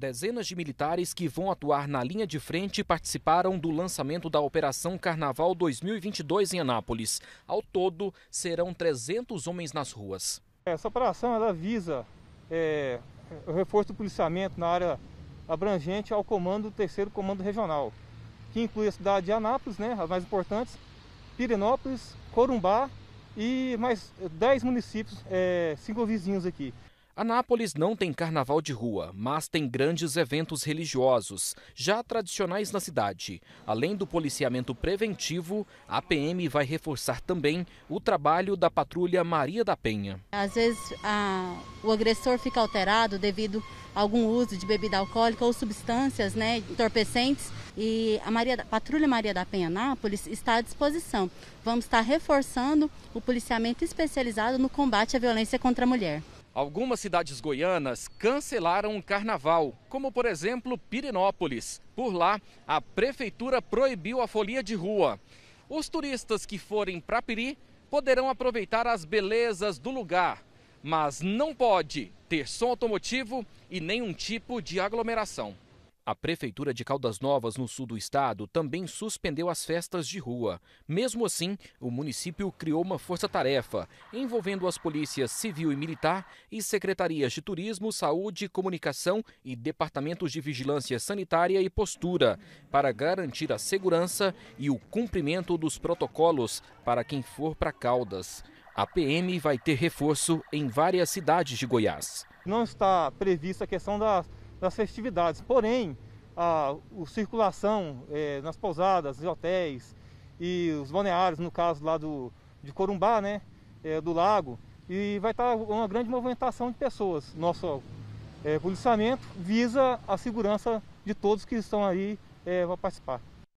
Dezenas de militares que vão atuar na linha de frente participaram do lançamento da Operação Carnaval 2022 em Anápolis. Ao todo, serão 300 homens nas ruas. Essa operação ela visa é, o reforço do policiamento na área abrangente ao comando do terceiro comando regional, que inclui a cidade de Anápolis, né, as mais importantes, Pirenópolis, Corumbá e mais 10 municípios, é, cinco vizinhos aqui. Anápolis não tem carnaval de rua, mas tem grandes eventos religiosos, já tradicionais na cidade. Além do policiamento preventivo, a PM vai reforçar também o trabalho da patrulha Maria da Penha. Às vezes a, o agressor fica alterado devido a algum uso de bebida alcoólica ou substâncias né, entorpecentes e a Maria, patrulha Maria da Penha Nápoles está à disposição. Vamos estar reforçando o policiamento especializado no combate à violência contra a mulher. Algumas cidades goianas cancelaram o carnaval, como por exemplo Pirinópolis. Por lá, a prefeitura proibiu a folia de rua. Os turistas que forem para Piri poderão aproveitar as belezas do lugar, mas não pode ter som automotivo e nenhum tipo de aglomeração. A Prefeitura de Caldas Novas, no sul do estado, também suspendeu as festas de rua. Mesmo assim, o município criou uma força-tarefa, envolvendo as polícias civil e militar e secretarias de turismo, saúde, comunicação e departamentos de vigilância sanitária e postura, para garantir a segurança e o cumprimento dos protocolos para quem for para Caldas. A PM vai ter reforço em várias cidades de Goiás. Não está prevista a questão da das festividades. Porém, a, a circulação é, nas pousadas, hotéis e os balneários, no caso lá do, de Corumbá, né, é, do lago, e vai estar tá uma grande movimentação de pessoas. Nosso é, policiamento visa a segurança de todos que estão aí é, para participar.